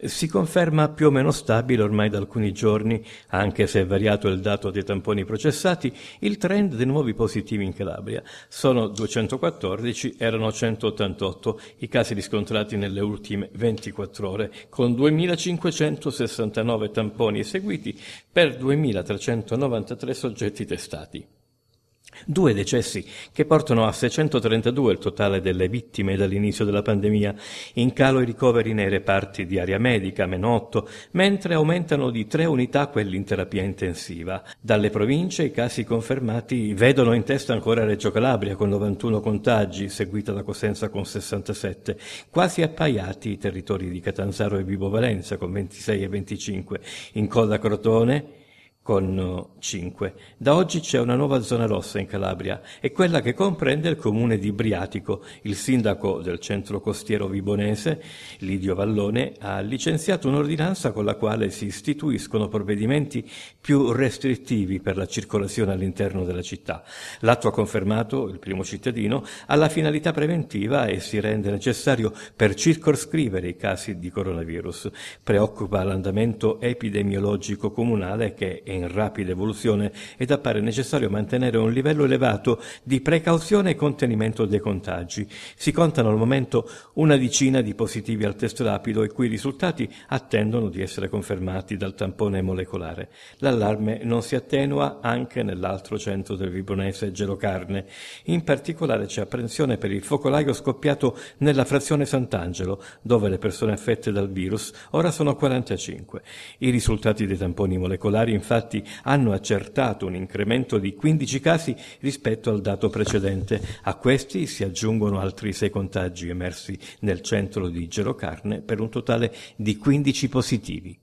Si conferma più o meno stabile ormai da alcuni giorni, anche se è variato il dato dei tamponi processati, il trend dei nuovi positivi in Calabria. Sono 214, erano 188 i casi riscontrati nelle ultime 24 ore, con 2.569 tamponi eseguiti per 2.393 soggetti testati. Due decessi che portano a 632 il totale delle vittime dall'inizio della pandemia, in calo i ricoveri nei reparti di area medica, meno 8, mentre aumentano di tre unità quelli in terapia intensiva. Dalle province i casi confermati vedono in testa ancora Reggio Calabria con 91 contagi, seguita da Cosenza con 67, quasi appaiati i territori di Catanzaro e Vibo Valenza con 26 e 25, in coda Crotone con 5. Eh, da oggi c'è una nuova zona rossa in Calabria, è quella che comprende il comune di Briatico. Il sindaco del centro costiero vibonese, Lidio Vallone, ha licenziato un'ordinanza con la quale si istituiscono provvedimenti più restrittivi per la circolazione all'interno della città. L'atto ha confermato, il primo cittadino, alla finalità preventiva e si rende necessario per circoscrivere i casi di coronavirus. Preoccupa l'andamento epidemiologico comunale che è in rapida evoluzione ed appare necessario mantenere un livello elevato di precauzione e contenimento dei contagi. Si contano al momento una decina di positivi al test rapido i cui risultati attendono di essere confermati dal tampone molecolare. L'allarme non si attenua anche nell'altro centro del Vibonese, Gerocarne. In particolare c'è apprensione per il focolaio scoppiato nella frazione Sant'Angelo, dove le persone affette dal virus ora sono 45. I risultati dei tamponi molecolari infatti infatti hanno accertato un incremento di 15 casi rispetto al dato precedente. A questi si aggiungono altri sei contagi emersi nel centro di Gerocarne per un totale di 15 positivi.